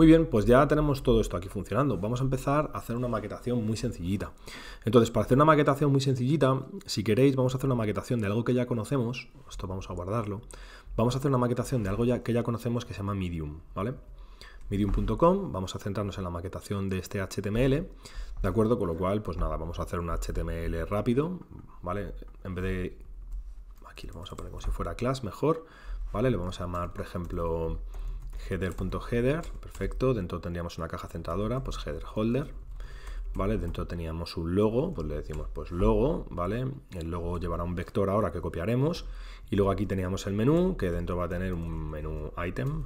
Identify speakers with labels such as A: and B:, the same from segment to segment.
A: Muy bien, pues ya tenemos todo esto aquí funcionando. Vamos a empezar a hacer una maquetación muy sencillita. Entonces, para hacer una maquetación muy sencillita, si queréis, vamos a hacer una maquetación de algo que ya conocemos. Esto vamos a guardarlo. Vamos a hacer una maquetación de algo ya, que ya conocemos que se llama Medium, ¿vale? Medium.com, vamos a centrarnos en la maquetación de este HTML, ¿de acuerdo? Con lo cual, pues nada, vamos a hacer un HTML rápido, ¿vale? En vez de... Aquí le vamos a poner como si fuera class, mejor, ¿vale? Le vamos a llamar, por ejemplo header.header, perfecto, dentro tendríamos una caja centradora, pues header holder, ¿vale? Dentro teníamos un logo, pues le decimos pues logo, ¿vale? El logo llevará un vector ahora que copiaremos y luego aquí teníamos el menú, que dentro va a tener un menú item,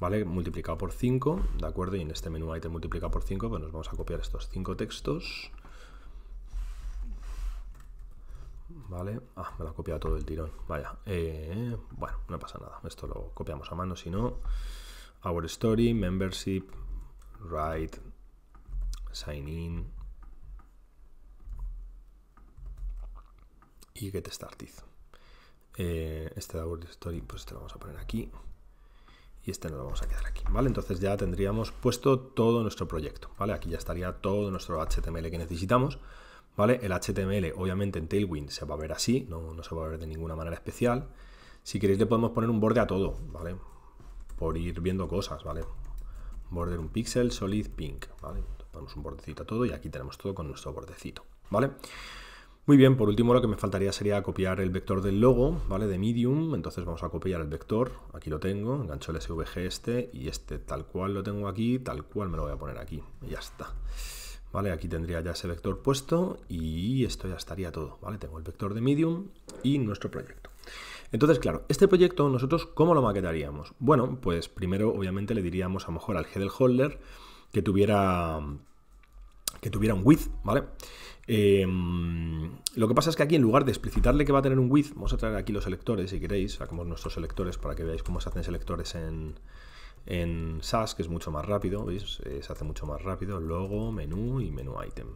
A: ¿vale? Multiplicado por 5, ¿de acuerdo? Y en este menú item multiplicado por 5, pues nos vamos a copiar estos 5 textos, ¿vale? Ah, me lo ha copiado todo el tirón, vaya. Eh, bueno, no pasa nada, esto lo copiamos a mano, si no... Our Story, Membership, Write, Sign In y Get Started. Eh, este de Our Story, pues este lo vamos a poner aquí y este nos lo vamos a quedar aquí, ¿vale? Entonces ya tendríamos puesto todo nuestro proyecto, ¿vale? Aquí ya estaría todo nuestro HTML que necesitamos ¿vale? El HTML, obviamente, en Tailwind se va a ver así, no, se va a ver de ninguna manera especial. Si queréis le podemos poner un borde a todo, ¿vale? Por ir viendo cosas, ¿vale? Border un pixel, solid, pink, ¿vale? Ponemos un bordecito a todo y aquí tenemos todo con nuestro bordecito, ¿vale? Muy bien, por último lo que me faltaría sería copiar el vector del logo, ¿vale? De Medium, entonces vamos a copiar el vector, aquí lo tengo, engancho el SVG este y este tal cual lo tengo aquí, tal cual me lo voy a poner aquí y ya está. ¿vale? Aquí tendría ya ese vector puesto y esto ya estaría todo, ¿vale? Tengo el vector de medium y nuestro proyecto. Entonces, claro, este proyecto nosotros, ¿cómo lo maquetaríamos? Bueno, pues primero obviamente le diríamos a lo mejor al head del holder que tuviera que tuviera un width, ¿vale? Em, lo que pasa es que aquí en lugar de explicitarle que va a tener un width, vamos a traer aquí los selectores si queréis, sacamos nuestros selectores para que veáis cómo se hacen selectores en, en SAS, que es mucho más rápido, ¿veis? Eh, se hace mucho más rápido, logo, menú y menú item.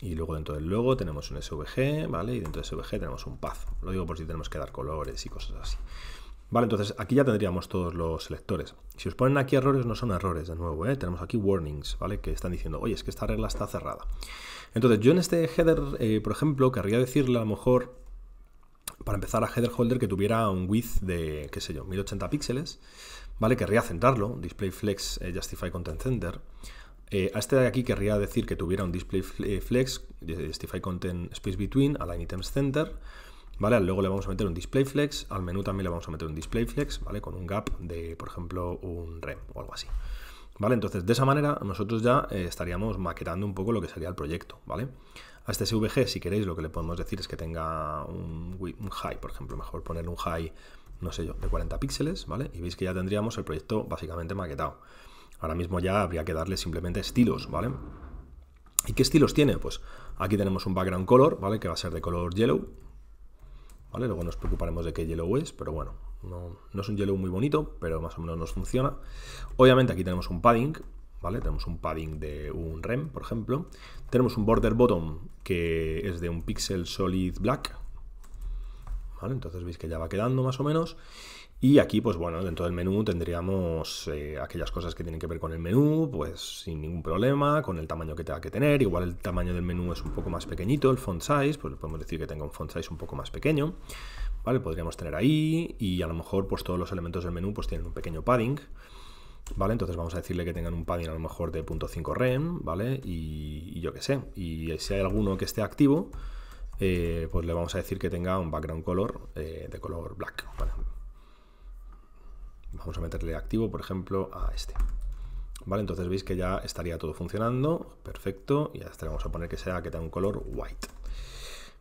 A: Y luego dentro del logo tenemos un SVG, ¿vale? Y dentro de SVG tenemos un path. Lo digo por si tenemos que dar colores y cosas así. Vale, entonces aquí ya tendríamos todos los selectores. Si os ponen aquí errores, no son errores, de nuevo, ¿eh? Tenemos aquí warnings, ¿vale? Que están diciendo, oye, es que esta regla está cerrada. Entonces, yo en este header, eh, por ejemplo, querría decirle a lo mejor, para empezar a header holder, que tuviera un width de, qué sé yo, 1080 píxeles, ¿vale? Querría centrarlo, display flex eh, justify content center. Eh, a este de aquí querría decir que tuviera un display eh, flex, justify content space between, align items center, ¿vale? Luego le vamos a meter un display flex, al menú también le vamos a meter un display flex, ¿vale? Con un gap de, por ejemplo, un rem o algo así. ¿Vale? Entonces, de esa manera, nosotros ya estaríamos maquetando un poco lo que sería el proyecto, ¿vale? A este SVG, si queréis, lo que le podemos decir es que tenga un, un high, por ejemplo, mejor poner un high no sé yo, de 40 píxeles, ¿vale? Y veis que ya tendríamos el proyecto básicamente maquetado. Ahora mismo ya habría que darle simplemente estilos, ¿vale? ¿Y qué estilos tiene? Pues aquí tenemos un background color, ¿vale? Que va a ser de color yellow, ¿vale? Luego nos preocuparemos de qué yellow es, pero bueno, no, no es un yellow muy bonito, pero más o menos nos funciona. Obviamente aquí tenemos un padding, ¿vale? Tenemos un padding de un rem, por ejemplo. Tenemos un border bottom que es de un pixel solid black, entonces veis que ya va quedando más o menos. Y aquí, pues bueno, dentro del menú tendríamos eh, aquellas cosas que tienen que ver con el menú, pues sin ningún problema, con el tamaño que tenga que tener. Igual el tamaño del menú es un poco más pequeñito, el font size, pues podemos decir que tenga un font size un poco más pequeño. ¿Vale? Podríamos tener ahí y a lo mejor pues todos los elementos del menú pues tienen un pequeño padding. ¿Vale? Entonces vamos a decirle que tengan un padding a lo mejor de .5 rem, ¿vale? Y, y yo qué sé. Y si hay alguno que esté activo, eh, pues le vamos a decir que tenga un background color eh, de color black. Vamos a meterle activo, por ejemplo, a este. Vale, entonces veis que ya estaría todo funcionando, perfecto, y hasta le vamos a poner que sea que tenga un color white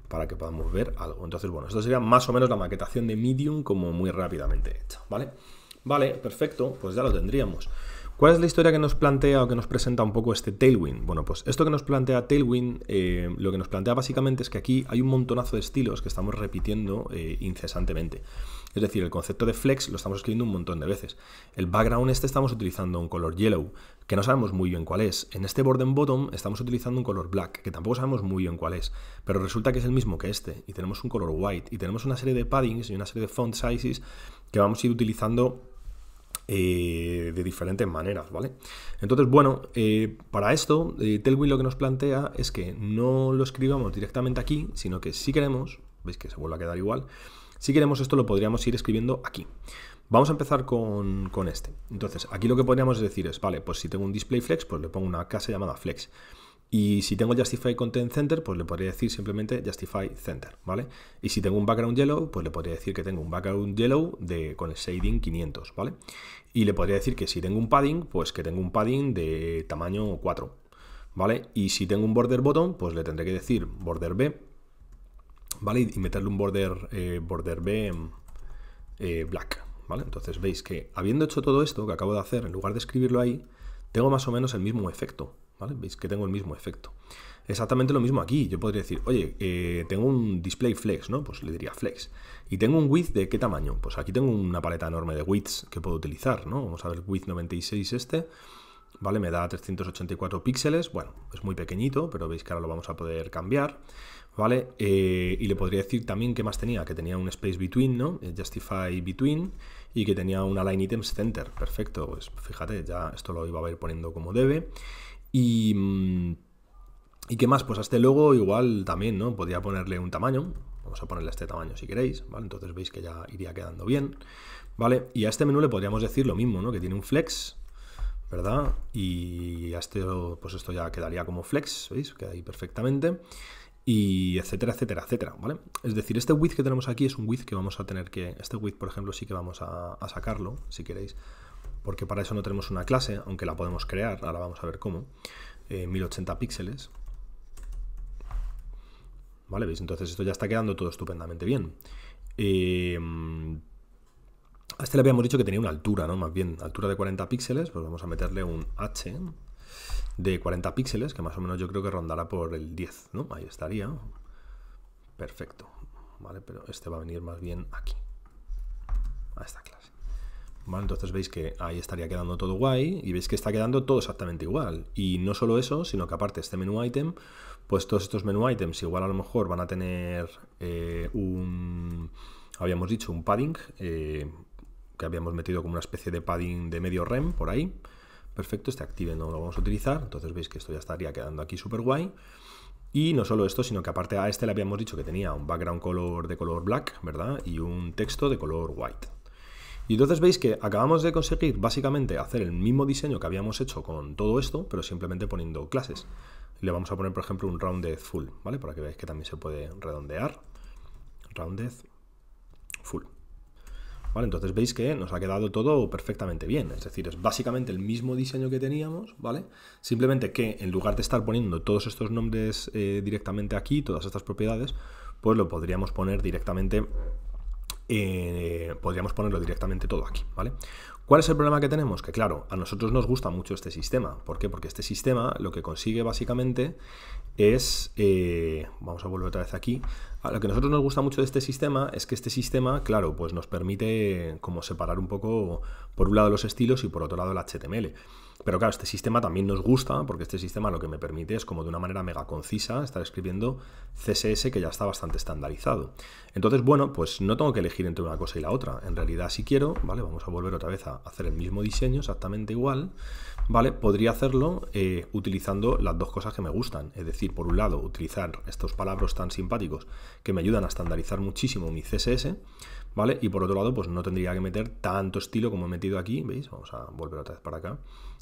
A: para que podamos ver algo. Entonces, bueno, esto sería más o menos la maquetación de Medium como muy rápidamente hecha, ¿vale? Vale, perfecto, pues ya lo tendríamos. ¿Cuál es la historia que nos plantea o que nos presenta un poco este Tailwind? Bueno, pues esto que nos plantea Tailwind, eh, lo que nos plantea básicamente es que aquí hay un montonazo de estilos que estamos repitiendo eh, incesantemente. Es decir, el concepto de flex lo estamos escribiendo un montón de veces. El background este estamos utilizando un color yellow, que no sabemos muy bien cuál es. En este border bottom estamos utilizando un color black, que tampoco sabemos muy bien cuál es. Pero resulta que es el mismo que este, y tenemos un color white, y tenemos una serie de paddings y una serie de font sizes que vamos a ir utilizando eh, de diferentes maneras, ¿vale? Entonces, bueno, eh, para esto, eh, Telwin lo que nos plantea es que no lo escribamos directamente aquí, sino que si queremos, veis que se vuelve a quedar igual, si queremos esto lo podríamos ir escribiendo aquí. Vamos a empezar con, este. Entonces, aquí lo que podríamos decir es, vale, pues si tengo un display flex, pues le pongo una casa llamada flex. Y si tengo Justify Content Center, pues le podría decir simplemente Justify Center, ¿vale? Y si tengo un background yellow, pues le podría decir que tengo un background yellow de, con el shading 500, ¿vale? Y le podría decir que si tengo un padding, pues que tengo un padding de tamaño 4, ¿vale? Y si tengo un border button pues le tendré que decir border B, ¿vale? Y meterle un border, eh, border B eh, black, ¿vale? Entonces veis que habiendo hecho todo esto que acabo de hacer, en lugar de escribirlo ahí, tengo más o menos el mismo efecto, ¿vale? Veis que tengo el mismo efecto. Exactamente lo mismo aquí. Yo podría decir, oye, eh, tengo un display flex, ¿no? Pues le diría flex. Y tengo un width de qué tamaño. Pues aquí tengo una paleta enorme de widths que puedo utilizar, ¿no? Vamos a ver el width 96 este. ¿Vale? Me da 384 píxeles. Bueno, es muy pequeñito, pero veis que ahora lo vamos a poder cambiar. ¿Vale? Eh, y le podría decir también qué más tenía, que tenía un space between, ¿no? Eh, justify between y que tenía un align items center. Perfecto, pues fíjate, ya esto lo iba a ir poniendo como debe. Mm, y... qué más? Pues a este logo igual también, ¿no? Podría ponerle un tamaño. Vamos a ponerle este tamaño si queréis, ¿vale? Entonces veis que ya iría quedando bien, ¿vale? Y a este menú le podríamos decir lo mismo, ¿no? Que tiene un flex, ¿verdad? Y a este, pues esto ya quedaría como flex, ¿veis? Queda ahí perfectamente. Y etcétera, etcétera, etcétera, ¿vale? Es decir, este width que tenemos aquí es un width que vamos a tener que... Este width, por ejemplo, sí que vamos a, a sacarlo, si queréis porque para eso no tenemos una clase, aunque la podemos crear, ahora vamos a ver cómo, 1080 eh, píxeles. ¿Vale? ¿Veis? Entonces esto ya está quedando todo estupendamente bien. Em, a este le habíamos dicho que tenía una altura, ¿no? Más bien, altura de 40 píxeles, pues vamos a meterle un H de 40 píxeles, que más o menos yo creo que rondará por el 10, ¿no? Ahí estaría. Perfecto. ¿Vale? Pero este va a venir más bien aquí, a esta clase. Entonces veis que ahí estaría quedando todo guay y veis que está quedando todo exactamente igual. Y no solo eso, sino que aparte este menú item, pues todos estos menú items igual a lo mejor van a tener eh, un, habíamos dicho, un padding, eh, que habíamos metido como una especie de padding de medio rem por ahí. Perfecto, este active no lo vamos a utilizar, entonces veis que esto ya estaría quedando aquí súper guay. Y no solo esto, sino que aparte a este le habíamos dicho que tenía un background color de color black, ¿verdad? Y un texto de color white. Y entonces veis que acabamos de conseguir básicamente hacer el mismo diseño que habíamos hecho con todo esto, pero simplemente poniendo clases. Le vamos a poner, por ejemplo, un rounded full, ¿vale? Para que veáis que también se puede redondear. Rounded full. ¿Vale? Entonces veis que nos ha quedado todo perfectamente bien. Es decir, es básicamente el mismo diseño que teníamos, ¿vale? Simplemente que en lugar de estar poniendo todos estos nombres eh, directamente aquí, todas estas propiedades, pues lo podríamos poner directamente eh, podríamos ponerlo directamente todo aquí, ¿vale? ¿Cuál es el problema que tenemos? Que claro, a nosotros nos gusta mucho este sistema. ¿Por qué? Porque este sistema lo que consigue básicamente es, eh, vamos a volver otra vez aquí, lo que a nosotros nos gusta mucho de este sistema es que este sistema, claro, pues nos permite como separar un poco por un lado los estilos y por otro lado el HTML. Pero claro, este sistema también nos gusta porque este sistema lo que me permite es como de una manera mega concisa estar escribiendo CSS que ya está bastante estandarizado. Entonces, bueno, pues no tengo que elegir entre una cosa y la otra. En realidad, si quiero, ¿vale? Vamos a volver otra vez a hacer el mismo diseño exactamente igual, ¿vale? Podría hacerlo eh, utilizando las dos cosas que me gustan. Es decir, por un lado, utilizar estos palabras tan simpáticos que me ayudan a estandarizar muchísimo mi CSS, ¿vale? Y por otro lado, pues no tendría que meter tanto estilo como he metido aquí, ¿veis? Vamos a volver otra vez para acá.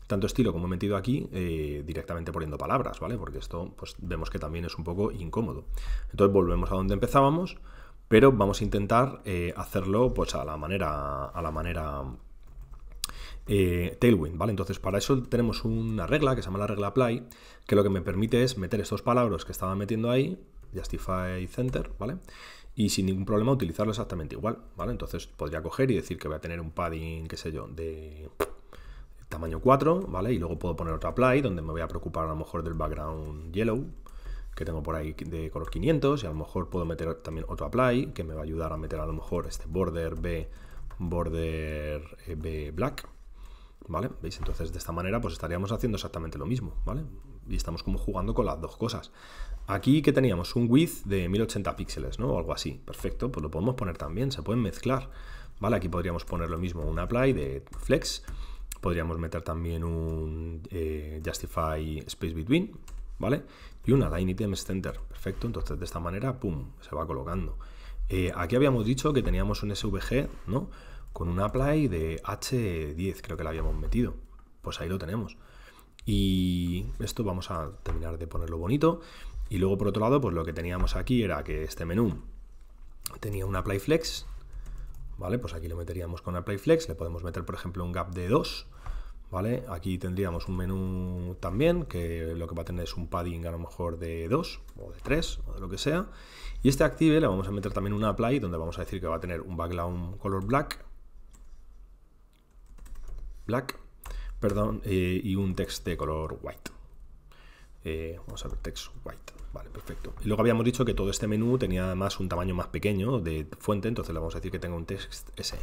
A: Tanto estilo como he metido aquí, eh, directamente poniendo palabras, ¿vale? Porque esto, pues vemos que también es un poco incómodo. Entonces volvemos a donde empezábamos, pero vamos a intentar eh, hacerlo pues a la manera, a la manera eh, Tailwind, ¿vale? Entonces para eso tenemos una regla que se llama la regla apply, que lo que me permite es meter estos palabras que estaba metiendo ahí, justify center, ¿vale? Y sin ningún problema utilizarlo exactamente igual, ¿vale? Entonces podría coger y decir que voy a tener un padding, qué sé yo, de tamaño 4, ¿vale? Y luego puedo poner otra apply, donde me voy a preocupar a lo mejor del background yellow, que tengo por ahí de color 500, y a lo mejor puedo meter también otro apply, que me va a ayudar a meter a lo mejor este border B, border eh, B black, ¿vale? ¿Veis? Entonces de esta manera pues estaríamos haciendo exactamente lo mismo, ¿vale? Y estamos como jugando con las dos cosas. Aquí que teníamos un width de 1080 píxeles, ¿no? O algo así. Perfecto, pues lo podemos poner también, se pueden mezclar, ¿vale? Aquí podríamos poner lo mismo, un apply de flex, podríamos meter también un eh, justify space between, ¿vale? Y una line item center, perfecto. Entonces de esta manera, pum, se va colocando. Eh, aquí habíamos dicho que teníamos un SVG, ¿no? con un apply de H10, creo que la habíamos metido. Pues ahí lo tenemos. Y esto vamos a terminar de ponerlo bonito. Y luego, por otro lado, pues lo que teníamos aquí era que este menú tenía una apply flex, ¿vale? Pues aquí lo meteríamos con apply flex, le podemos meter, por ejemplo, un gap de 2, ¿vale? Aquí tendríamos un menú también, que lo que va a tener es un padding a lo mejor de 2 o de 3 o de lo que sea. Y este active le vamos a meter también una apply, donde vamos a decir que va a tener un background color black, black perdón, eh, y un text de color white. Eh, vamos a ver, text white. Vale, perfecto. Y luego habíamos dicho que todo este menú tenía además un tamaño más pequeño de fuente, entonces le vamos a decir que tenga un text SM.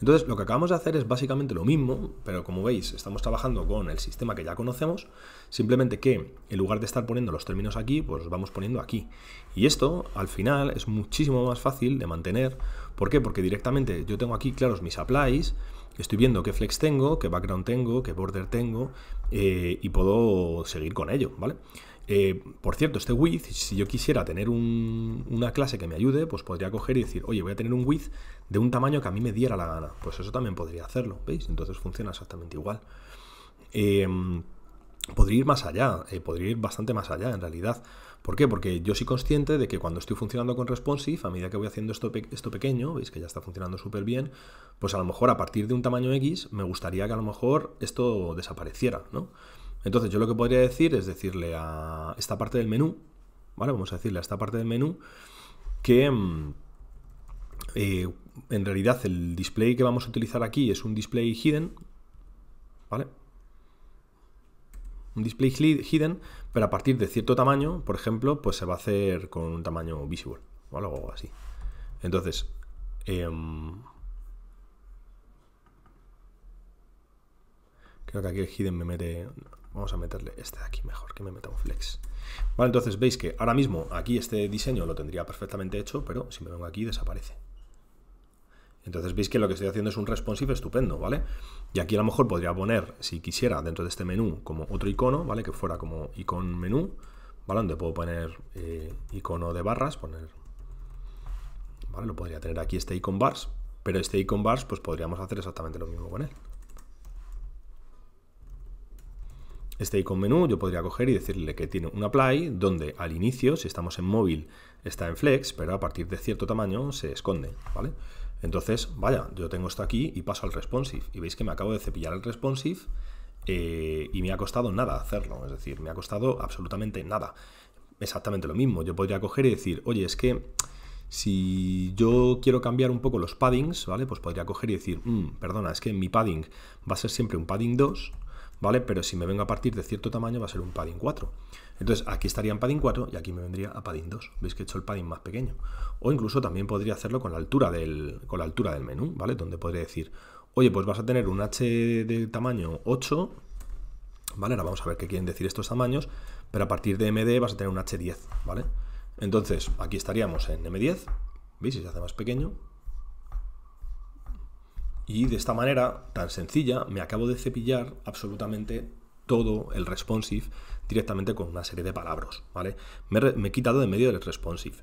A: Entonces, lo que acabamos de hacer es básicamente lo mismo, pero como veis, estamos trabajando con el sistema que ya conocemos, simplemente que en lugar de estar poniendo los términos aquí, pues vamos poniendo aquí. Y esto, al final, es muchísimo más fácil de mantener. ¿Por qué? Porque directamente yo tengo aquí claros mis applies, estoy viendo qué flex tengo, qué background tengo, qué border tengo eh, y puedo seguir con ello, ¿vale? Eh, por cierto, este width, si yo quisiera tener una clase que me ayude, pues podría coger y decir, oye, voy a tener un width de un tamaño que a mí me diera la gana. Pues eso también podría hacerlo, ¿veis? Entonces funciona exactamente igual. Eh, podría ir más allá, eh, podría ir bastante más allá en realidad. ¿Por qué? Porque yo soy consciente de que cuando estoy funcionando con responsive, a medida que voy haciendo esto, esto pequeño, veis que ya está funcionando súper bien, pues a lo mejor a partir de un tamaño X me gustaría que a lo mejor esto desapareciera, Entonces yo lo que podría decir es decirle a esta parte del menú, ¿vale? Vamos a decirle a esta parte del menú que mm, eh, en realidad el display que vamos a utilizar aquí es un display hidden, ¿vale? un display hidden, pero a partir de cierto tamaño, por ejemplo, pues se va a hacer con un tamaño visible o algo así. Entonces, em, creo que aquí el hidden me mete... Vamos a meterle este de aquí mejor, que me metamos flex. Vale, entonces veis que ahora mismo aquí este diseño lo tendría perfectamente hecho, pero si me vengo aquí desaparece. Entonces veis que lo que estoy haciendo es un responsive estupendo, ¿vale? Y aquí a lo mejor podría poner, si quisiera, dentro de este menú como otro icono, ¿vale? Que fuera como icono menú, ¿vale? Donde puedo poner eh, icono de barras, poner... ¿Vale? Lo podría tener aquí este icon bars, pero este icon bars pues podríamos hacer exactamente lo mismo con él. este icon menú yo podría coger y decirle que tiene un apply donde al inicio, si estamos en móvil, está en flex, pero a partir de cierto tamaño se esconde, ¿vale? Entonces, vaya, yo tengo esto aquí y paso al responsive. Y veis que me acabo de cepillar el responsive eh, y me ha costado nada hacerlo. Es decir, me ha costado absolutamente nada. Exactamente lo mismo. Yo podría coger y decir, oye, es que si yo quiero cambiar un poco los paddings, ¿vale? Pues podría coger y decir, mm, perdona, es que mi padding va a ser siempre un padding 2, ¿vale? Pero si me vengo a partir de cierto tamaño va a ser un padding 4. Entonces aquí estaría en padding 4 y aquí me vendría a padding 2. Veis que he hecho el padding más pequeño. O incluso también podría hacerlo con la altura del, con la altura del menú, ¿vale? Donde podría decir, oye, pues vas a tener un H de tamaño 8, ¿vale? Ahora vamos a ver qué quieren decir estos tamaños, pero a partir de MD vas a tener un H10, ¿vale? Entonces aquí estaríamos en M10, ¿veis? Si se hace más pequeño, y de esta manera tan sencilla me acabo de cepillar absolutamente todo el responsive directamente con una serie de palabras, ¿vale? Me, he quitado de medio del responsive.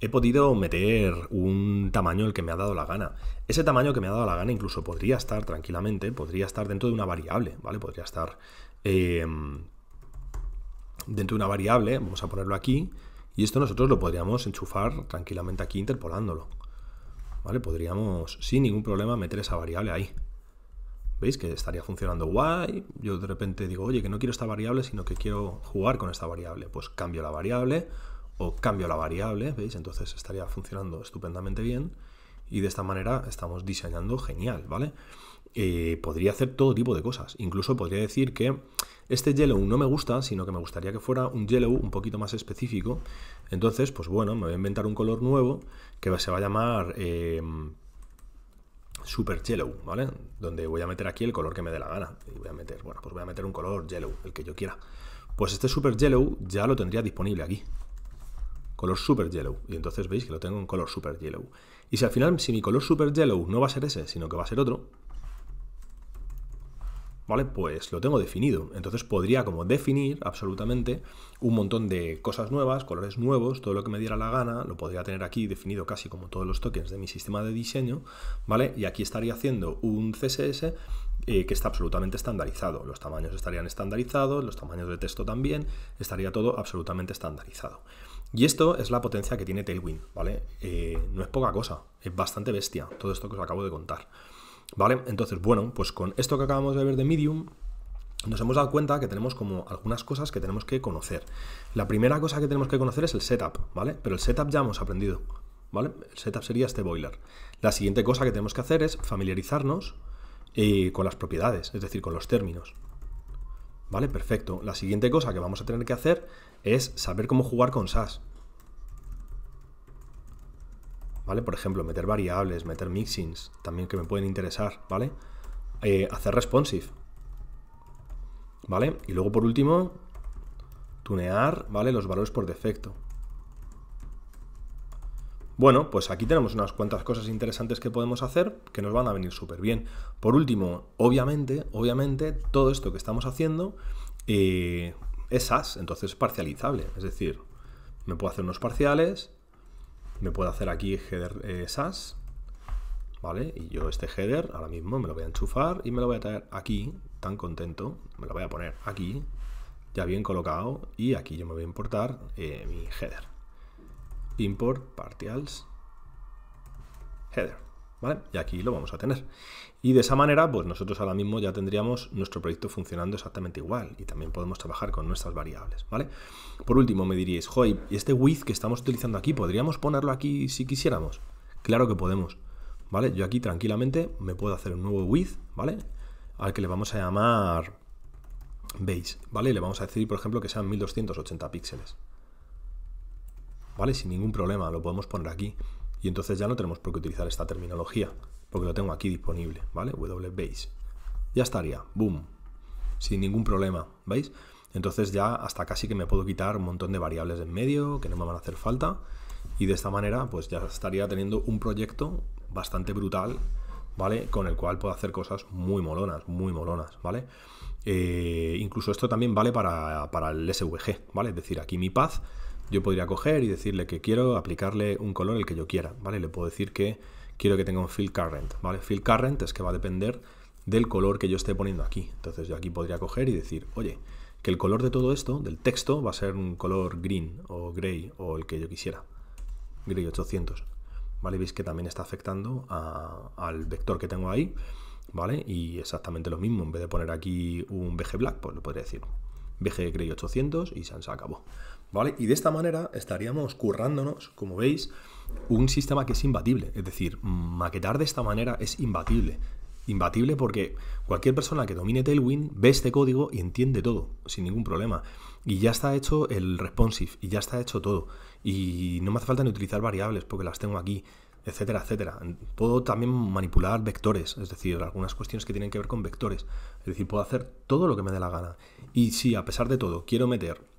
A: He podido meter un tamaño el que me ha dado la gana. Ese tamaño que me ha dado la gana incluso podría estar tranquilamente, podría estar dentro de una variable, ¿vale? Podría estar eh, dentro de una variable, vamos a ponerlo aquí, y esto nosotros lo podríamos enchufar tranquilamente aquí interpolándolo. ¿Vale? Podríamos sin ningún problema meter esa variable ahí veis que estaría funcionando guay, yo de repente digo, oye, que no quiero esta variable, sino que quiero jugar con esta variable, pues cambio la variable o cambio la variable, ¿veis? Entonces estaría funcionando estupendamente bien y de esta manera estamos diseñando genial, ¿vale? Eh, podría hacer todo tipo de cosas, incluso podría decir que este yellow no me gusta, sino que me gustaría que fuera un yellow un poquito más específico. Entonces, pues bueno, me voy a inventar un color nuevo que se va a llamar eh, super yellow, ¿vale? Donde voy a meter aquí el color que me dé la gana. Y voy a meter, bueno, pues voy a meter un color yellow, el que yo quiera. Pues este super yellow ya lo tendría disponible aquí. Color super yellow. Y entonces veis que lo tengo en color super yellow. Y si al final, si mi color super yellow no va a ser ese, sino que va a ser otro, ¿vale? Pues lo tengo definido. Entonces podría como definir absolutamente un montón de cosas nuevas, colores nuevos, todo lo que me diera la gana, lo podría tener aquí definido casi como todos los tokens de mi sistema de diseño, ¿vale? Y aquí estaría haciendo un CSS eh, que está absolutamente estandarizado. Los tamaños estarían estandarizados, los tamaños de texto también, estaría todo absolutamente estandarizado. Y esto es la potencia que tiene Tailwind, ¿vale? Eh, no es poca cosa, es bastante bestia todo esto que os acabo de contar. ¿Vale? Entonces, bueno, pues con esto que acabamos de ver de Medium, nos hemos dado cuenta que tenemos como algunas cosas que tenemos que conocer. La primera cosa que tenemos que conocer es el setup, ¿vale? Pero el setup ya hemos aprendido, ¿vale? El setup sería este boiler. La siguiente cosa que tenemos que hacer es familiarizarnos eh, con las propiedades, es decir, con los términos. ¿Vale? Perfecto. La siguiente cosa que vamos a tener que hacer es saber cómo jugar con SAS. ¿vale? Por ejemplo, meter variables, meter mixings, también que me pueden interesar, ¿vale? Eh, hacer responsive, ¿vale? Y luego por último, tunear, ¿vale? Los valores por defecto. Bueno, pues aquí tenemos unas cuantas cosas interesantes que podemos hacer que nos van a venir súper bien. Por último, obviamente, obviamente, todo esto que estamos haciendo eh, es as entonces es parcializable. Es decir, me puedo hacer unos parciales, me puedo hacer aquí header eh, SAS, ¿vale? Y yo este header ahora mismo me lo voy a enchufar y me lo voy a traer aquí, tan contento, me lo voy a poner aquí, ya bien colocado, y aquí yo me voy a importar eh, mi header. Import partials header. Y aquí lo vamos a tener. Y de esa manera, pues nosotros ahora mismo ya tendríamos nuestro proyecto funcionando exactamente igual y también podemos trabajar con nuestras variables, ¿vale? Por último, me diríais, hoy ¿y este width que estamos utilizando aquí, podríamos ponerlo aquí si quisiéramos? Claro que podemos, ¿vale? Yo aquí tranquilamente me puedo hacer un nuevo width ¿vale? Al que le vamos a llamar base, ¿vale? le vamos a decir, por ejemplo, que sean 1280 píxeles, ¿vale? Sin ningún problema, lo podemos poner aquí. Y entonces ya no tenemos por qué utilizar esta terminología, porque lo tengo aquí disponible, ¿vale? WBase. Ya estaría, boom, sin ningún problema, ¿veis? Entonces ya hasta casi que me puedo quitar un montón de variables en medio que no me van a hacer falta y de esta manera pues ya estaría teniendo un proyecto bastante brutal, ¿vale? Con el cual puedo hacer cosas muy molonas, muy molonas, ¿vale? Eh, incluso esto también vale para, para, el SVG, ¿vale? Es decir, aquí mi paz yo podría coger y decirle que quiero aplicarle un color el que yo quiera, ¿vale? Le puedo decir que quiero que tenga un fill current, ¿vale? Fill current es que va a depender del color que yo esté poniendo aquí. Entonces yo aquí podría coger y decir, oye, que el color de todo esto, del texto, va a ser un color green o gray o el que yo quisiera, gray 800. ¿Vale? Veis que también está afectando al vector que tengo ahí, ¿vale? Y exactamente lo mismo, en vez de poner aquí un BG black, pues le podría decir BG gray 800 y se acabó. ¿Vale? Y de esta manera estaríamos currándonos, como veis, un sistema que es imbatible. Es decir, maquetar de esta manera es imbatible. Imbatible porque cualquier persona que domine Tailwind ve este código y entiende todo, sin ningún problema. Y ya está hecho el responsive, y ya está hecho todo. Y no me hace falta ni utilizar variables porque las tengo aquí, etcétera, etcétera. Puedo también manipular vectores, es decir, algunas cuestiones que tienen que ver con vectores. Es decir, puedo hacer todo lo que me dé la gana. Y si a pesar de todo quiero meter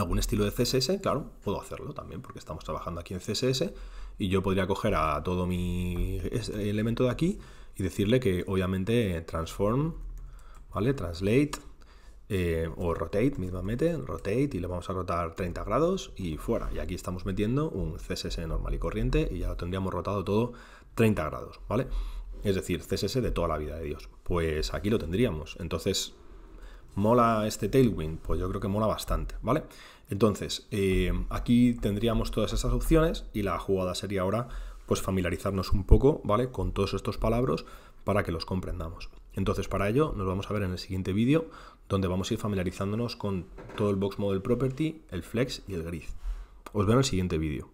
A: algún estilo de CSS, claro, puedo hacerlo también porque estamos trabajando aquí en CSS y yo podría coger a todo mi elemento de aquí y decirle que obviamente transform, ¿vale? Translate eh, o rotate mismamente, rotate y le vamos a rotar 30 grados y fuera. Y aquí estamos metiendo un CSS normal y corriente y ya lo tendríamos rotado todo 30 grados, ¿vale? Es decir, CSS de toda la vida de Dios. Pues aquí lo tendríamos. Entonces, ¿Mola este tailwind? Pues yo creo que mola bastante, ¿vale? Entonces, eh, aquí tendríamos todas esas opciones y la jugada sería ahora pues familiarizarnos un poco, ¿vale? Con todos estos palabras para que los comprendamos. Entonces, para ello, nos vamos a ver en el siguiente vídeo, donde vamos a ir familiarizándonos con todo el Box Model Property, el Flex y el Grid. Os veo en el siguiente vídeo.